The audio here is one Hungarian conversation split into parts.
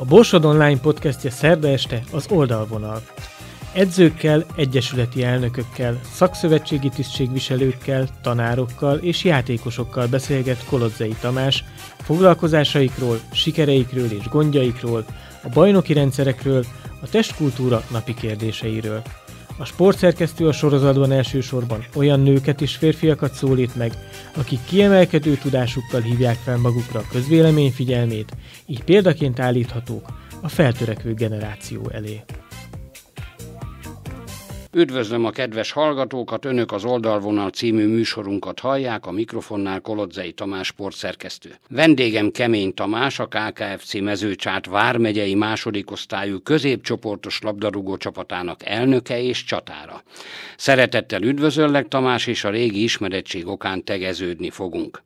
A Borsod Online podcastje szerda este az oldalvonal. Edzőkkel, egyesületi elnökökkel, szakszövetségi tisztségviselőkkel, tanárokkal és játékosokkal beszélget Kolodzei Tamás foglalkozásaikról, sikereikről és gondjaikról, a bajnoki rendszerekről, a testkultúra napi kérdéseiről. A sportszerkesztő a sorozatban elsősorban olyan nőket és férfiakat szólít meg, akik kiemelkedő tudásukkal hívják fel magukra a közvélemény figyelmét, így példaként állíthatók a feltörekvő generáció elé. Üdvözlöm a kedves hallgatókat, Önök az Oldalvonal című műsorunkat hallják, a mikrofonnál Kolodzei Tamás sportszerkesztő. Vendégem Kemény Tamás, a KKFC Mezőcsát Vármegyei második osztályú középcsoportos labdarúgó csapatának elnöke és csatára. Szeretettel üdvözöllek Tamás, és a régi ismerettség okán tegeződni fogunk.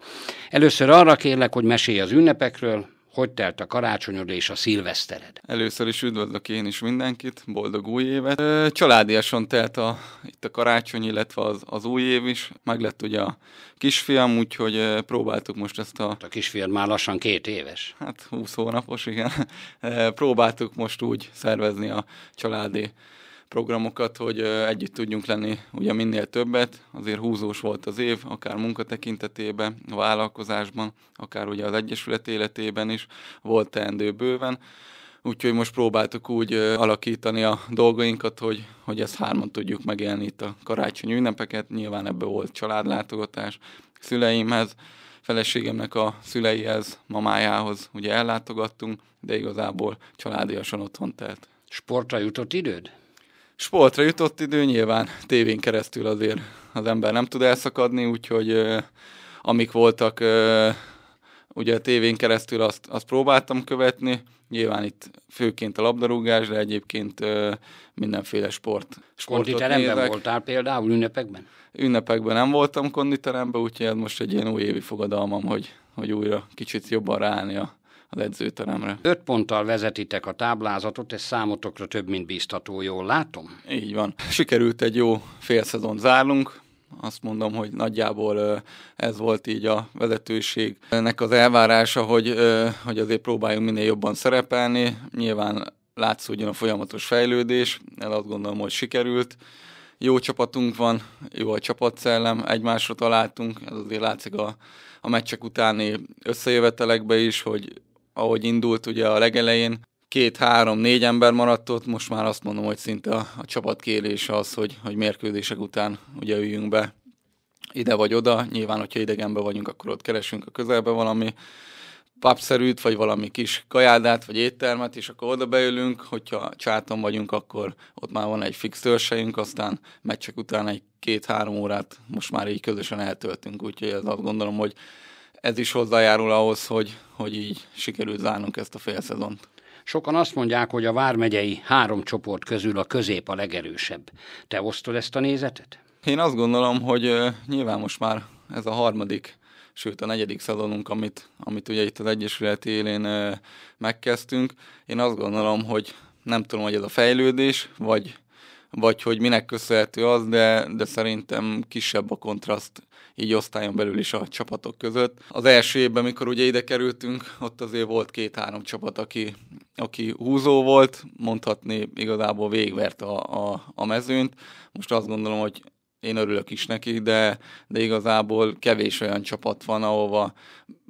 Először arra kérlek, hogy mesélj az ünnepekről, hogy telt a karácsonyod és a szilvesztered? Először is üdvözlök én is mindenkit, boldog új évet. Családiasan telt a, itt a karácsony, illetve az, az új év is. Meg lett ugye a kisfiam, úgyhogy próbáltuk most ezt a... A kisfiam már lassan két éves. Hát 20 hónapos, igen. Próbáltuk most úgy szervezni a családi programokat, hogy együtt tudjunk lenni ugye minél többet. Azért húzós volt az év, akár munkatekintetében, a vállalkozásban, akár ugye az Egyesület életében is volt teendő bőven. Úgyhogy most próbáltuk úgy alakítani a dolgainkat, hogy, hogy ezt hárman tudjuk megélni itt a karácsony ünnepeket. Nyilván ebből volt családlátogatás szüleimhez, feleségemnek a szüleihez, mamájához ugye ellátogattunk, de igazából családiasan otthon telt. Sportra jutott időd? sportra jutott idő, nyilván tévén keresztül azért az ember nem tud elszakadni, úgyhogy ö, amik voltak ö, ugye a tévén keresztül azt, azt próbáltam követni, nyilván itt főként a labdarúgás, de egyébként ö, mindenféle sport. Konditeremben voltál például ünnepekben? Ünnepekben nem voltam konditeremben, úgyhogy ez most egy ilyen újévi fogadalmam, hogy, hogy újra kicsit jobban ráállni a az edzőteremre. Öt ponttal vezetitek a táblázatot, ez számotokra több, mint bíztató, jól látom? Így van. Sikerült egy jó fél szezon zárlunk, azt mondom, hogy nagyjából ez volt így a vezetőség. Ennek az elvárása, hogy, hogy azért próbáljunk minél jobban szerepelni. Nyilván látszódjon a folyamatos fejlődés, el azt gondolom, hogy sikerült. Jó csapatunk van, jó a csapatszellem, egymásra találtunk, ez azért látszik a, a meccsek utáni összejövetelekbe is, hogy ahogy indult ugye a legelején, két, három, négy ember maradt ott, most már azt mondom, hogy szinte a, a csapat kérése az, hogy, hogy mérkőzések után ugye üljünk be ide vagy oda, nyilván, hogyha idegenben vagyunk, akkor ott keresünk a közelbe valami papszerűt, vagy valami kis kajádát, vagy éttermet, és akkor oda beülünk, hogyha csáton vagyunk, akkor ott már van egy fix törseink, aztán meccsek után egy két-három órát most már így közösen eltöltünk, úgyhogy ez azt gondolom, hogy ez is hozzájárul ahhoz, hogy, hogy így sikerült zárnunk ezt a félszezont. Sokan azt mondják, hogy a Vármegyei három csoport közül a közép a legerősebb. Te osztod ezt a nézetet? Én azt gondolom, hogy nyilván most már ez a harmadik, sőt a negyedik szezonunk, amit, amit ugye itt az Egyesület élén megkezdtünk. Én azt gondolom, hogy nem tudom, hogy ez a fejlődés, vagy, vagy hogy minek köszönhető az, de, de szerintem kisebb a kontraszt így osztályon belül is a csapatok között. Az első évben, mikor ugye ide kerültünk, ott azért volt két-három csapat, aki, aki húzó volt, mondhatni igazából végvert a, a, a mezőnt. Most azt gondolom, hogy én örülök is neki, de, de igazából kevés olyan csapat van, ahova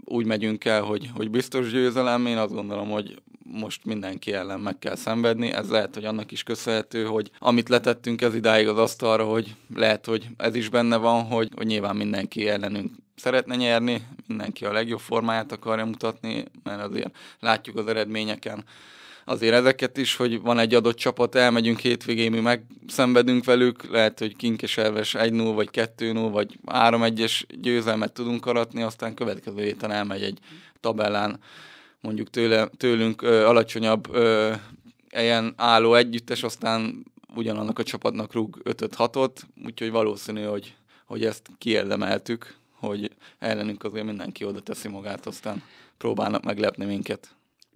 úgy megyünk el, hogy, hogy biztos győzelem. Én azt gondolom, hogy most mindenki ellen meg kell szenvedni. Ez lehet, hogy annak is köszönhető, hogy amit letettünk ez idáig az asztalra, hogy lehet, hogy ez is benne van, hogy, hogy nyilván mindenki ellenünk szeretne nyerni, mindenki a legjobb formáját akarja mutatni, mert azért látjuk az eredményeken azért ezeket is, hogy van egy adott csapat, elmegyünk hétvégén, mi megszenvedünk velük, lehet, hogy kinkeserves 1-0, vagy 2-0, vagy 3-1-es győzelmet tudunk aratni, aztán következő héten elmegy egy tabellán mondjuk tőle, tőlünk ö, alacsonyabb ö, ilyen álló együttes, aztán ugyanannak a csapatnak rúg 5-6-ot, úgyhogy valószínű, hogy, hogy ezt kiérdemeltük, hogy ellenünk azért mindenki oda teszi magát, aztán próbálnak meglepni minket.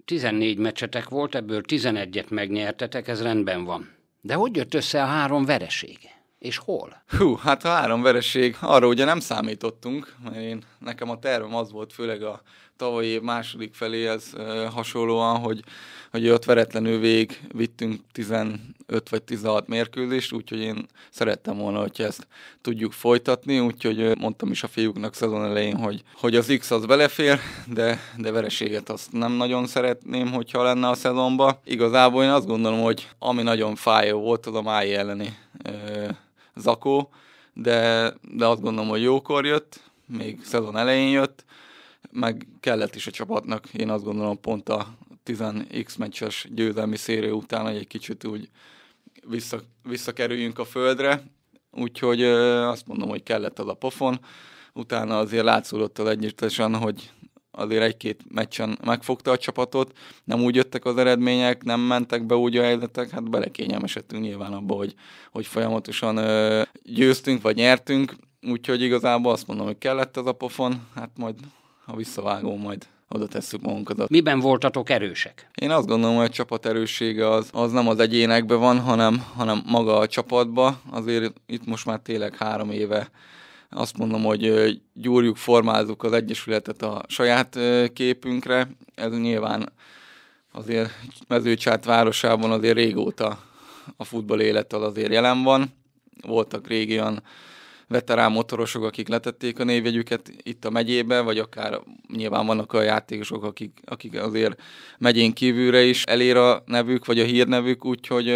14 meccsetek volt, ebből 11-et megnyertetek, ez rendben van. De hogy jött össze a három vereség? És hol? Hú, hát a három vereség, arra ugye nem számítottunk, mert én, nekem a tervem az volt főleg a tavalyi második feléhez hasonlóan, hogy, hogy ott veretlenül vég vittünk 15 vagy 16 mérkőzést, úgyhogy én szerettem volna, hogy ezt tudjuk folytatni, úgyhogy mondtam is a fiúknak szezon elején, hogy, hogy az X az belefér, de, de vereséget azt nem nagyon szeretném, hogyha lenne a szezonba. Igazából én azt gondolom, hogy ami nagyon fájó volt, az a máj elleni ö, zakó, de, de azt gondolom, hogy jókor jött, még szezon elején jött, meg kellett is a csapatnak, én azt gondolom pont a 10x meccses győzelmi széria után, hogy egy kicsit úgy vissza, visszakerüljünk a földre, úgyhogy azt mondom, hogy kellett az a pofon, utána azért látszódott az egyértelműen, hogy azért egy-két meccsen megfogta a csapatot, nem úgy jöttek az eredmények, nem mentek be úgy a helyzetek, hát belekényelmesedtünk nyilván abba, hogy, hogy folyamatosan ö, győztünk vagy nyertünk, úgyhogy igazából azt mondom, hogy kellett az a pofon, hát majd a visszavágó majd oda tesszük magunkat. Miben voltatok erősek? Én azt gondolom, hogy a csapat erőssége az, az nem az egyénekben van, hanem, hanem maga a csapatba. Azért itt most már tényleg három éve azt mondom, hogy gyúrjuk, formázzuk az Egyesületet a saját képünkre. Ez nyilván azért mezőcsát városában azért régóta a futball élettel azért jelen van. Voltak régi olyan veterán motorosok, akik letették a névjegyüket itt a megyébe, vagy akár nyilván vannak olyan játékosok, akik, akik azért megyén kívülre is elér a nevük, vagy a hírnevük, úgyhogy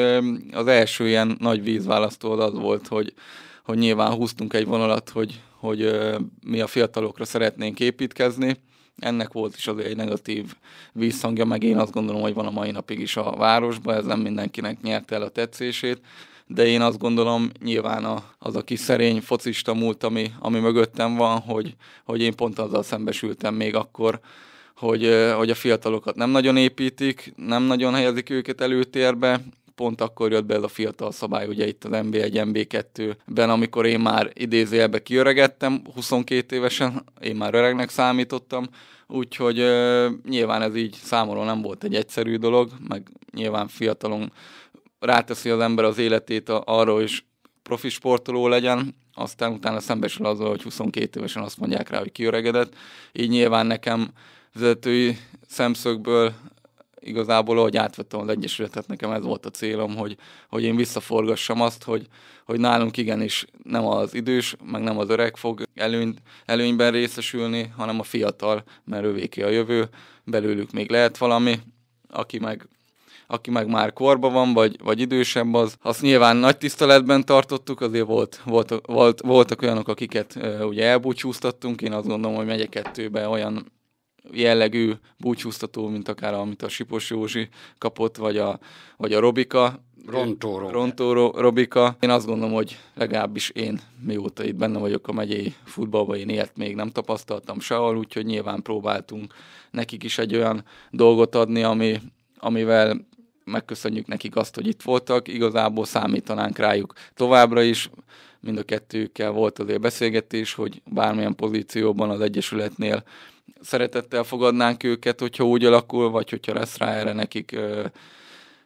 az első ilyen nagy vízválasztó az, volt, hogy, hogy nyilván húztunk egy vonalat, hogy, hogy mi a fiatalokra szeretnénk építkezni, ennek volt is azért egy negatív visszhangja, meg én azt gondolom, hogy van a mai napig is a városban, ez nem mindenkinek nyerte el a tetszését, de én azt gondolom nyilván a, az a kis szerény focista múlt, ami, ami mögöttem van, hogy, hogy én pont azzal szembesültem még akkor, hogy, hogy a fiatalokat nem nagyon építik, nem nagyon helyezik őket előtérbe, pont akkor jött be ez a fiatal szabály, ugye itt az MB1, MB2-ben, amikor én már idézőjelbe kiöregettem, 22 évesen, én már öregnek számítottam, úgyhogy ö, nyilván ez így számomra nem volt egy egyszerű dolog, meg nyilván fiatalon ráteszi az ember az életét arról, hogy profi sportoló legyen, aztán utána szembesül azzal, hogy 22 évesen azt mondják rá, hogy kiöregedett. Így nyilván nekem vezetői szemszögből igazából, ahogy átvettem az Egyesületet, nekem ez volt a célom, hogy, hogy én visszaforgassam azt, hogy, hogy nálunk igenis nem az idős, meg nem az öreg fog előny, előnyben részesülni, hanem a fiatal, mert ővéki a jövő, belőlük még lehet valami, aki meg aki meg már korba van, vagy, vagy idősebb, az, azt nyilván nagy tiszteletben tartottuk, azért volt, volt, volt, voltak olyanok, akiket uh, ugye elbúcsúztattunk, én azt gondolom, hogy megyek kettőbe olyan jellegű búcsúztató, mint akár amit a Sipos Józsi kapott, vagy a, vagy a Robika. Rontóró. Rontóró Robika. Én azt gondolom, hogy legalábbis én, mióta itt benne vagyok a megyei futballban, én ilyet még nem tapasztaltam sehol, úgyhogy nyilván próbáltunk nekik is egy olyan dolgot adni, ami, amivel megköszönjük nekik azt, hogy itt voltak, igazából számítanánk rájuk továbbra is. Mind a kettőkkel volt azért beszélgetés, hogy bármilyen pozícióban az Egyesületnél szeretettel fogadnánk őket, hogyha úgy alakul, vagy hogyha lesz rá erre nekik ö,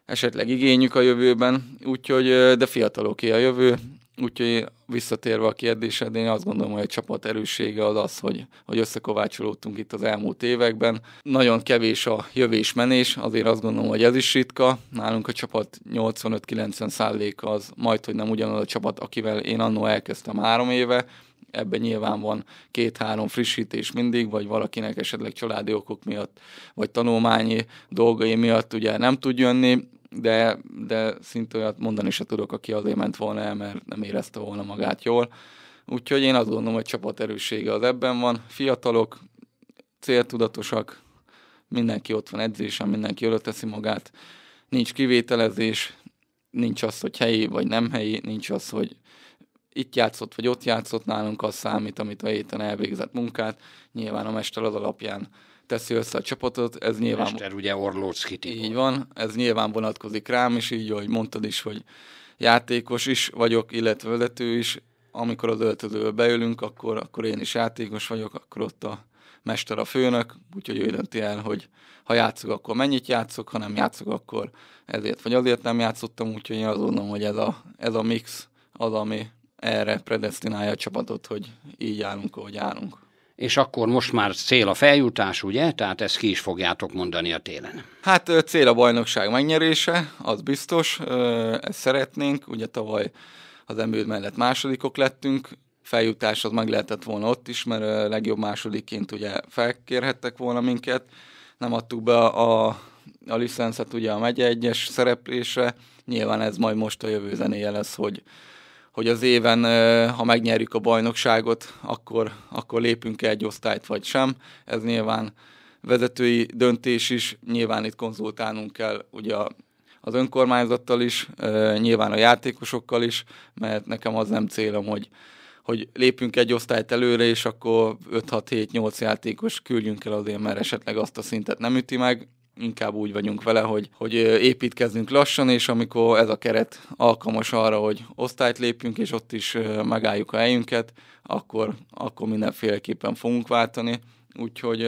esetleg igényük a jövőben. Úgyhogy, ö, de fiataloké a jövő, Úgyhogy visszatérve a kérdésed, én azt gondolom, hogy a csapat erőssége az az, hogy, hogy összekovácsolódtunk itt az elmúlt években. Nagyon kevés a jövés menés, azért azt gondolom, hogy ez is ritka. Nálunk a csapat 85-90 szállék az majd, hogy nem ugyanaz a csapat, akivel én annó elkezdtem három éve, ebben nyilván van két-három frissítés mindig, vagy valakinek esetleg családi okok miatt, vagy tanulmányi dolgai miatt ugye nem tud jönni, de, de szinte olyat mondani se tudok, aki azért ment volna el, mert nem érezte volna magát jól. Úgyhogy én azt gondolom, hogy csapat erőssége az ebben van. Fiatalok, céltudatosak, mindenki ott van edzésen, mindenki előteszi magát, nincs kivételezés, nincs az, hogy helyi vagy nem helyi, nincs az, hogy itt játszott vagy ott játszott, nálunk az számít, amit a héten elvégzett munkát. Nyilván a mester az alapján teszi össze a csapatot, ez nyilván... Mester ugye Orlóczki Így van, ez nyilván vonatkozik rám, és így, ahogy mondtad is, hogy játékos is vagyok, illetve vezető is, amikor az öltözőbe beülünk, akkor, akkor én is játékos vagyok, akkor ott a mester a főnök, úgyhogy ő dönti el, hogy ha játszok, akkor mennyit játszok, ha nem játszok, akkor ezért vagy azért nem játszottam, úgyhogy én azt gondolom, hogy ez a, ez a mix az, ami erre predestinálja a csapatot, hogy így állunk, ahogy állunk és akkor most már cél a feljutás, ugye? Tehát ezt ki is fogjátok mondani a télen. Hát cél a bajnokság megnyerése, az biztos, ezt szeretnénk. Ugye tavaly az emlőd mellett másodikok lettünk, feljutás az meg lehetett volna ott is, mert legjobb másodikként ugye felkérhettek volna minket. Nem adtuk be a, a, a licenszet ugye a megye egyes szereplésre. Nyilván ez majd most a jövő zenéje lesz, hogy hogy az éven, ha megnyerjük a bajnokságot, akkor, akkor lépünk egy osztályt vagy sem. Ez nyilván vezetői döntés is, nyilván itt konzultálnunk kell ugye az önkormányzattal is, nyilván a játékosokkal is, mert nekem az nem célom, hogy, hogy lépünk egy osztályt előre, és akkor 5-6-7-8 játékos küldjünk el azért, mert esetleg azt a szintet nem üti meg inkább úgy vagyunk vele, hogy, hogy építkezünk lassan, és amikor ez a keret alkalmas arra, hogy osztályt lépjünk, és ott is megálljuk a helyünket, akkor, akkor mindenféleképpen fogunk váltani. Úgyhogy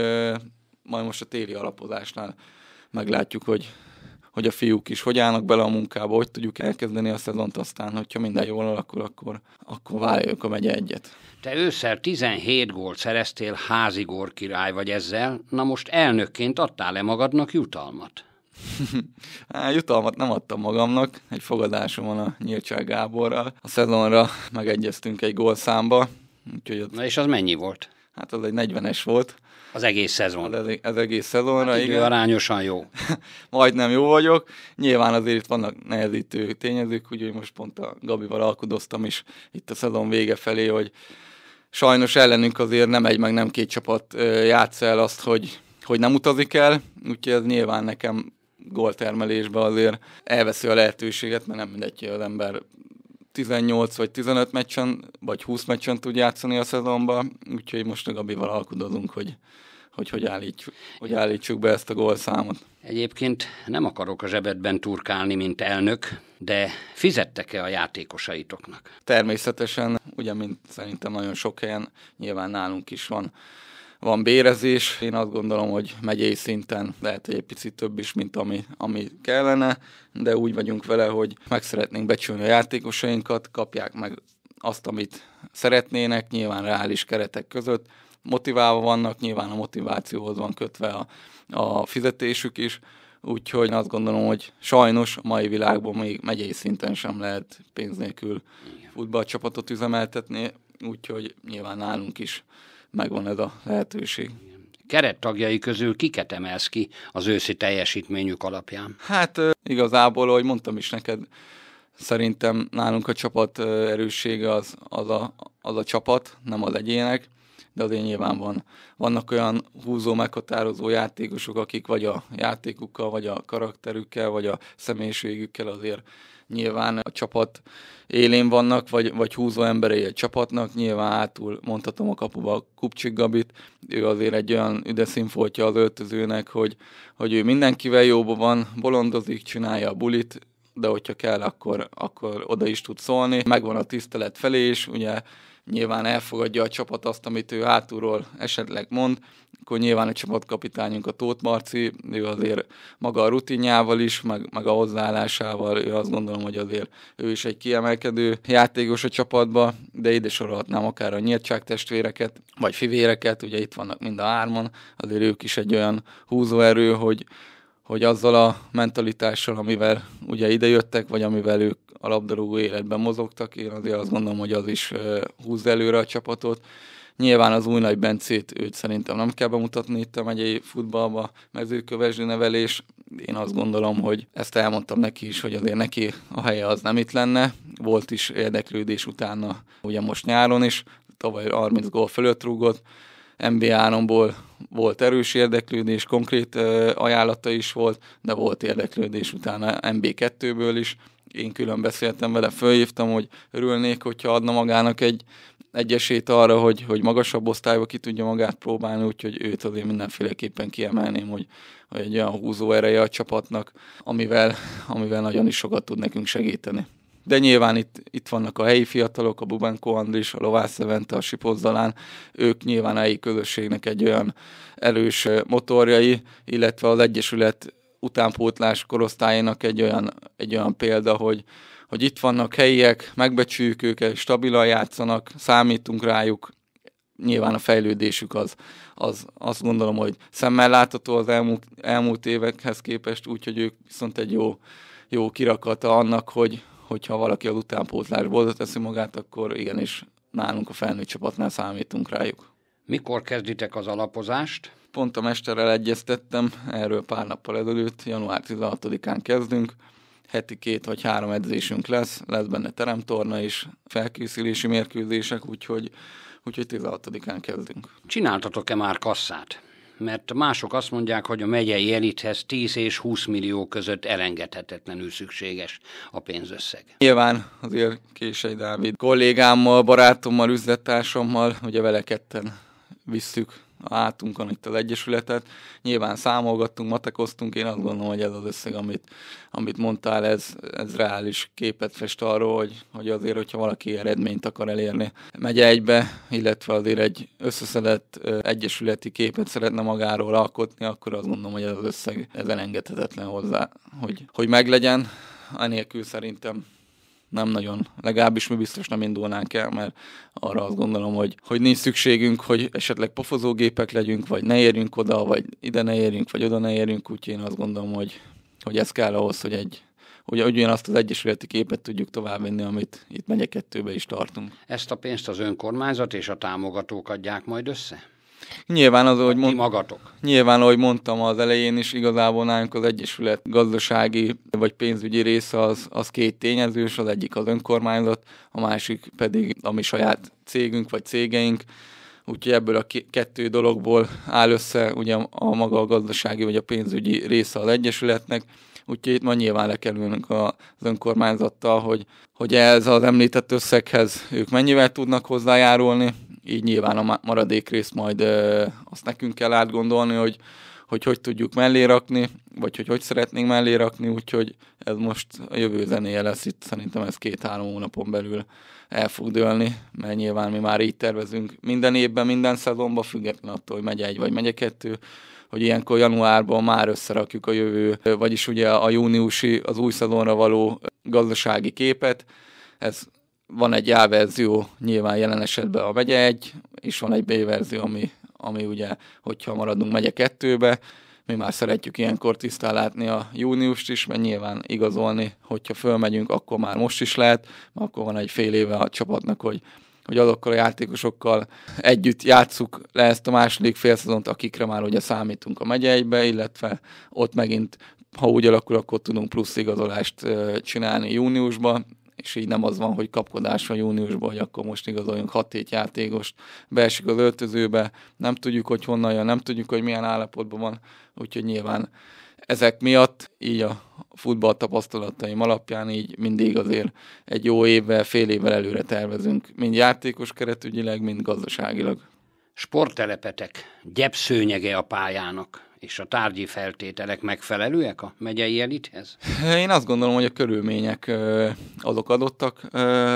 majd most a téli alapozásnál meglátjuk, hogy hogy a fiúk is hogy állnak bele a munkába, hogy tudjuk elkezdeni a szezont, aztán, hogyha minden jól alakul, akkor, akkor várjuk a megye egyet. Te ősszel 17 gólt szereztél házigór király vagy ezzel, na most elnökként adtál-e magadnak jutalmat? Há, jutalmat nem adtam magamnak, egy fogadásom van a Nyíltság Gáborral. A szezonra megegyeztünk egy gólszámba. Úgyhogy ott... Na és az mennyi volt? Hát az egy 40-es volt. Az egész szezon. Az, az egész szezonra, hát igen. arányosan jó. Majdnem jó vagyok. Nyilván azért itt vannak nehezítő tényezők, úgyhogy most pont a Gabival alkudoztam is itt a szezon vége felé, hogy sajnos ellenünk azért nem egy, meg nem két csapat játsz el azt, hogy, hogy nem utazik el, úgyhogy ez nyilván nekem góltermelésbe azért elveszi a lehetőséget, mert nem mindegy, hogy az ember 18 vagy 15 meccsen, vagy 20 meccsen tud játszani a szezonban, úgyhogy most a Gabival alkudozunk, hogy hogy hogy állítsuk, hogy állítsuk be ezt a gólszámot. Egyébként nem akarok a zsebedben turkálni, mint elnök, de fizettek-e a játékosaitoknak? Természetesen, ugye, mint szerintem nagyon sok helyen, nyilván nálunk is van van bérezés. Én azt gondolom, hogy megyei szinten lehet, egy picit több is, mint ami, ami kellene, de úgy vagyunk vele, hogy meg szeretnénk becsülni a játékosainkat, kapják meg azt, amit szeretnének, nyilván reális keretek között, motiválva vannak, nyilván a motivációhoz van kötve a, a fizetésük is, úgyhogy azt gondolom, hogy sajnos a mai világban még megyei szinten sem lehet pénz nélkül futballcsapatot üzemeltetni, úgyhogy nyilván nálunk is megvan ez a lehetőség. Kerettagjai közül kiket emelsz ki az őszi teljesítményük alapján? Hát igazából, ahogy mondtam is neked, szerintem nálunk a csapat erőssége az, az, a, az a csapat, nem az egyének, de azért nyilván van. Vannak olyan húzó, meghatározó játékosok, akik vagy a játékukkal, vagy a karakterükkel, vagy a személyiségükkel azért nyilván a csapat élén vannak, vagy, vagy húzó emberei a csapatnak, nyilván átul mondhatom a kapuba Kupcsik Gabit, ő azért egy olyan üdeszínfoltja az öltözőnek, hogy, hogy ő mindenkivel jóban van, bolondozik, csinálja a bulit, de hogyha kell, akkor, akkor oda is tud szólni. Megvan a tisztelet felé is, ugye nyilván elfogadja a csapat azt, amit ő hátulról esetleg mond, akkor nyilván a csapatkapitányunk a Tóth Marci, ő azért maga a rutinjával is, meg, meg a hozzáállásával, ő azt gondolom, hogy azért ő is egy kiemelkedő játékos a csapatba, de ide sorolhatnám akár a nyíltság testvéreket, vagy fivéreket, ugye itt vannak mind a hárman, azért ők is egy olyan húzóerő, hogy hogy azzal a mentalitással, amivel ugye idejöttek, vagy amivel ők a labdarúgó életben mozogtak, én azért azt gondolom, hogy az is húz előre a csapatot. Nyilván az új nagy Bencét őt szerintem nem kell bemutatni itt a megyei futballba, mezőkövesdő nevelés. Én azt gondolom, hogy ezt elmondtam neki is, hogy azért neki a helye az nem itt lenne. Volt is érdeklődés utána, ugye most nyáron is, tavaly 30 gól fölött rúgott, NBA-nomból volt erős érdeklődés, konkrét ajánlata is volt, de volt érdeklődés utána nb 2 ből is én külön beszéltem vele, fölhívtam, hogy örülnék, hogyha adna magának egy, egy esélyt arra, hogy, hogy magasabb osztályba ki tudja magát próbálni, úgyhogy őt azért mindenféleképpen kiemelném, hogy, hogy egy olyan húzó ereje a csapatnak, amivel, amivel nagyon is sokat tud nekünk segíteni. De nyilván itt, itt vannak a helyi fiatalok, a Bubenko Andris, a Lovász Szevente, a Sipozdalán, ők nyilván a helyi közösségnek egy olyan erős motorjai, illetve az Egyesület utánpótlás korosztályának egy olyan, egy olyan példa, hogy, hogy itt vannak helyiek, megbecsüljük őket, stabilan játszanak, számítunk rájuk, nyilván a fejlődésük az, az azt gondolom, hogy szemmel látható az elmúlt, elmúlt évekhez képest, úgyhogy ők viszont egy jó, jó kirakata annak, hogy, hogyha valaki az utánpótlásból teszi magát, akkor igenis nálunk a felnőtt csapatnál számítunk rájuk. Mikor kezditek az alapozást? pont a mesterrel egyeztettem, erről pár nappal ezelőtt, január 16-án kezdünk, heti két vagy három edzésünk lesz, lesz benne teremtorna is, felkészülési mérkőzések, úgyhogy, úgyhogy 16-án kezdünk. Csináltatok-e már kasszát? Mert mások azt mondják, hogy a megyei elithez 10 és 20 millió között elengedhetetlenül szükséges a pénzösszeg. Nyilván azért Kései Dávid kollégámmal, barátommal, üzlettársammal, ugye vele ketten visszük átunkon itt az Egyesületet. Nyilván számolgattunk, matekoztunk, én azt gondolom, hogy ez az összeg, amit, amit mondtál, ez, ez reális képet fest arról, hogy, hogy azért, hogyha valaki eredményt akar elérni, megy egybe, illetve azért egy összeszedett egyesületi képet szeretne magáról alkotni, akkor azt gondolom, hogy ez az összeg ez elengedhetetlen hozzá, hogy, hogy meglegyen. Anélkül szerintem nem nagyon, legalábbis mi biztos nem indulnánk el, mert arra azt gondolom, hogy, hogy nincs szükségünk, hogy esetleg pofozógépek legyünk, vagy ne érjünk oda, vagy ide ne érjünk, vagy oda ne érjünk, úgyhogy én azt gondolom, hogy, hogy ez kell ahhoz, hogy egy hogy ugyanazt az egyesületi képet tudjuk továbbvinni, amit itt megye kettőbe is tartunk. Ezt a pénzt az önkormányzat és a támogatók adják majd össze? Nyilván az, hogy mond... magatok. Nyilván, ahogy mondtam az elején is, igazából nálunk az Egyesület gazdasági vagy pénzügyi része az, az két tényezős, az egyik az önkormányzat, a másik pedig a mi saját cégünk vagy cégeink, úgyhogy ebből a kettő dologból áll össze ugye a maga a gazdasági vagy a pénzügyi része az Egyesületnek, úgyhogy itt ma nyilván le kell ülnünk az önkormányzattal, hogy, hogy ez az említett összeghez ők mennyivel tudnak hozzájárulni, így nyilván a maradék rész majd azt nekünk kell átgondolni, hogy hogy hogy tudjuk mellé rakni, vagy hogy hogy szeretnénk mellé rakni, úgyhogy ez most a jövő zenéje lesz itt, szerintem ez két-három hónapon belül el fog dőlni, mert nyilván mi már így tervezünk minden évben, minden szezonban, független attól, hogy megy egy vagy megy kettő, hogy ilyenkor januárban már összerakjuk a jövő, vagyis ugye a júniusi, az új szezonra való gazdasági képet, ez van egy A verzió nyilván jelen esetben a megye 1, és van egy B verzió, ami, ami ugye, hogyha maradunk megye 2-be, mi már szeretjük ilyenkor tisztán látni a júniust is, mert nyilván igazolni, hogyha fölmegyünk, akkor már most is lehet, mert akkor van egy fél éve a csapatnak, hogy hogy azokkal a játékosokkal együtt játsszuk le ezt a második félszezont, akikre már ugye számítunk a megyeibe, illetve ott megint ha úgy alakul, akkor tudunk plusz igazolást csinálni júniusban, és így nem az van, hogy kapkodás van júniusban, hogy akkor most igazoljunk 6-7 játékost, beesik az öltözőbe, nem tudjuk, hogy honnan jön, nem tudjuk, hogy milyen állapotban van, úgyhogy nyilván ezek miatt így a futball tapasztalataim alapján így mindig azért egy jó évvel, fél évvel előre tervezünk, mind játékos keretügyileg, mind gazdaságilag. Sportelepetek, gyepszőnyege a pályának. És a tárgyi feltételek megfelelőek a megyei elithez? Én azt gondolom, hogy a körülmények azok adottak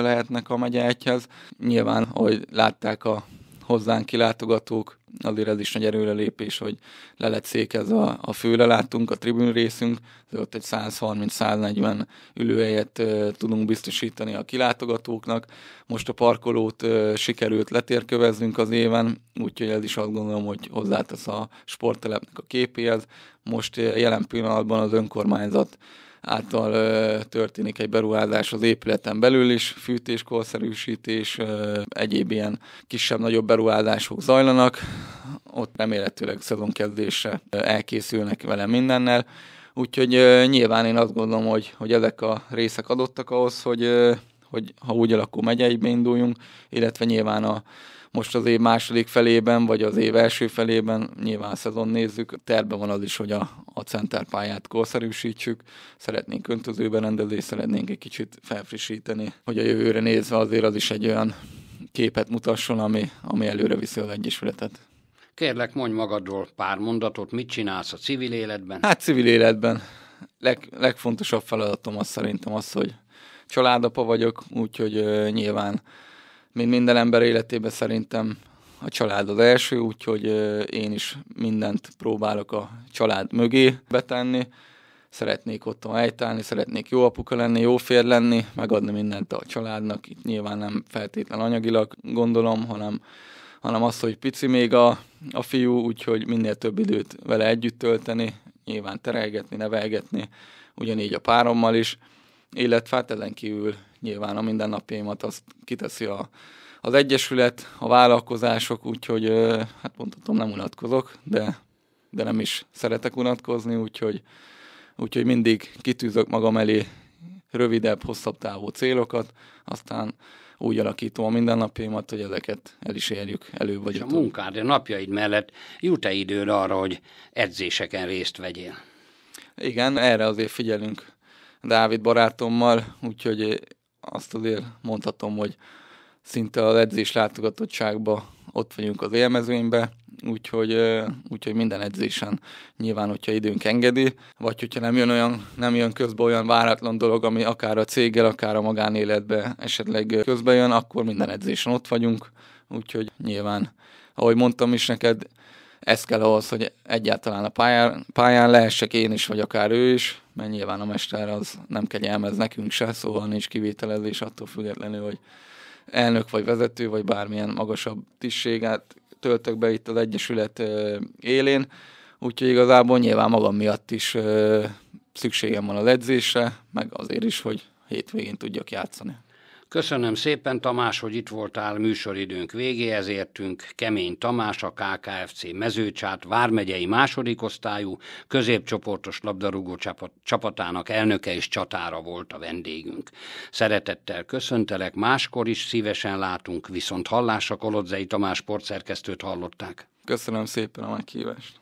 lehetnek a megye egyhez. Nyilván, ahogy látták a hozzánk kilátogatók, azért ez is nagy erőrelépés, hogy le lett székezve a, a láttunk a tribün részünk, de ott egy 130-140 ülőhelyet e, tudunk biztosítani a kilátogatóknak. Most a parkolót e, sikerült letérköveznünk az éven, úgyhogy ez is azt gondolom, hogy hozzátesz a sporttelepnek a képéhez. Most e, jelen pillanatban az önkormányzat által történik egy beruházás az épületen belül is, fűtés, korszerűsítés, egyéb ilyen kisebb-nagyobb beruházások zajlanak, ott remélhetőleg szezonkezdésre elkészülnek vele mindennel, úgyhogy nyilván én azt gondolom, hogy, hogy ezek a részek adottak ahhoz, hogy, hogy ha úgy alakul megyeibe induljunk, illetve nyilván a most az év második felében, vagy az év első felében, nyilván a szezon nézzük, terve van az is, hogy a, a centerpályát korszerűsítsük, szeretnénk öntözőben rendezést, szeretnénk egy kicsit felfrissíteni, hogy a jövőre nézve azért az is egy olyan képet mutasson, ami, ami előre viszi az Egyesületet. Kérlek, mondj magadról pár mondatot, mit csinálsz a civil életben? Hát civil életben leg, legfontosabb feladatom az szerintem az, hogy családapa vagyok, úgyhogy uh, nyilván mint minden ember életében szerintem a család az első, úgyhogy én is mindent próbálok a család mögé betenni. Szeretnék otthon helytállni, szeretnék jó apuka lenni, jó férj lenni, megadni mindent a családnak. Itt nyilván nem feltétlen anyagilag gondolom, hanem, hanem azt, hogy pici még a, a fiú, úgyhogy minél több időt vele együtt tölteni, nyilván terelgetni, nevelgetni, ugyanígy a párommal is illetve hát ezen kívül nyilván a mindennapjaimat az kiteszi a, az egyesület, a vállalkozások, úgyhogy hát mondhatom nem unatkozok, de, de nem is szeretek unatkozni, úgyhogy, úgyhogy mindig kitűzök magam elé rövidebb, hosszabb távú célokat, aztán úgy alakítom a mindennapjaimat, hogy ezeket el is érjük előbb vagy És a munkád, a napjaid mellett jut-e időd arra, hogy edzéseken részt vegyél? Igen, erre azért figyelünk Dávid barátommal, úgyhogy azt azért mondhatom, hogy szinte az edzés látogatottságban ott vagyunk az élmezőnybe, úgyhogy, úgyhogy minden edzésen nyilván, hogyha időnk engedi, vagy hogyha nem jön, olyan, nem jön közben olyan váratlan dolog, ami akár a céggel, akár a magánéletbe esetleg közben jön, akkor minden edzésen ott vagyunk, úgyhogy nyilván, ahogy mondtam is neked, ez kell ahhoz, hogy egyáltalán a pályán, pályán lehessek én is, vagy akár ő is, mert nyilván a mester az nem kegyelmez nekünk se, szóval nincs kivételezés attól függetlenül, hogy elnök vagy vezető, vagy bármilyen magasabb tisztséget töltök be itt az Egyesület élén, úgyhogy igazából nyilván magam miatt is szükségem van az edzésre, meg azért is, hogy hétvégén tudjak játszani. Köszönöm szépen, Tamás, hogy itt voltál műsoridőnk végéhez értünk. Kemény Tamás, a KKFC mezőcsát, Vármegyei második osztályú középcsoportos labdarúgó csapatának elnöke és csatára volt a vendégünk. Szeretettel köszöntelek, máskor is szívesen látunk, viszont hallásra Kolodzei Tamás sportszerkesztőt hallották. Köszönöm szépen a meghívást.